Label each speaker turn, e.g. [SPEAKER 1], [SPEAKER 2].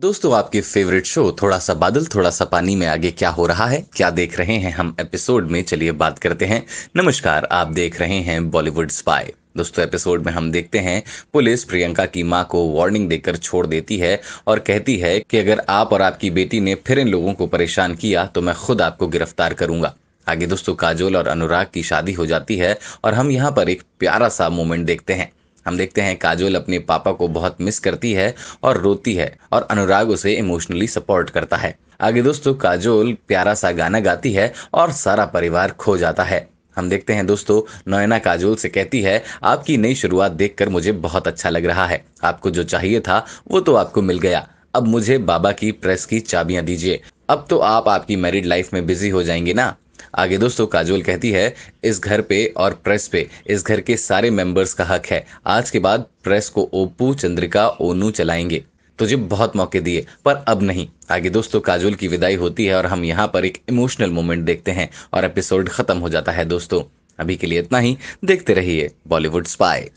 [SPEAKER 1] दोस्तों आपके favourite show थोड़ा सा बादल थोड़ा सा पानी में आगे क्या हो रहा है क्या देख रहे हैं हम एपिसोड में चलिए बात करते हैं नमस्कार आप देख रहे हैं बॉलीवुड स्पाई दोस्तों एपिसोड में हम देखते हैं पुलिस प्रियंका की मां को वार्निंग देकर छोड़ देती है और कहती है कि अगर आप और आपकी बेटी ने फिर इन लोगों को परेशान किया तो मैं खुद आपको गिरफ्तार करूंगा आगे दोस्तों काजोल और अनुराग की शादी हो जाती है और हम यहाँ पर एक प्यारा सा मोमेंट देखते हैं हम देखते हैं काजोल अपने पापा को बहुत मिस करती है और रोती है और अनुराग उसे इमोशनली सपोर्ट करता है आगे दोस्तों काजोल प्यारा सा गाना गाती है और सारा परिवार खो जाता है हम देखते हैं दोस्तों नोयना काजोल से कहती है आपकी नई शुरुआत देखकर मुझे बहुत अच्छा लग रहा है आपको जो चाहिए था वो तो आपको मिल गया अब मुझे बाबा की प्रेस की चाबियां दीजिए अब तो आप आपकी मैरिड लाइफ में बिजी हो जाएंगे ना आगे दोस्तों काजोल कहती है इस घर पे और प्रेस पे इस घर के सारे मेंबर्स का हक है आज के बाद प्रेस को ओपू चंद्रिका ओनू चलाएंगे तुझे तो बहुत मौके दिए पर अब नहीं आगे दोस्तों काजोल की विदाई होती है और हम यहाँ पर एक इमोशनल मोमेंट देखते हैं और एपिसोड खत्म हो जाता है दोस्तों अभी के लिए इतना ही देखते रहिए बॉलीवुड स्पाई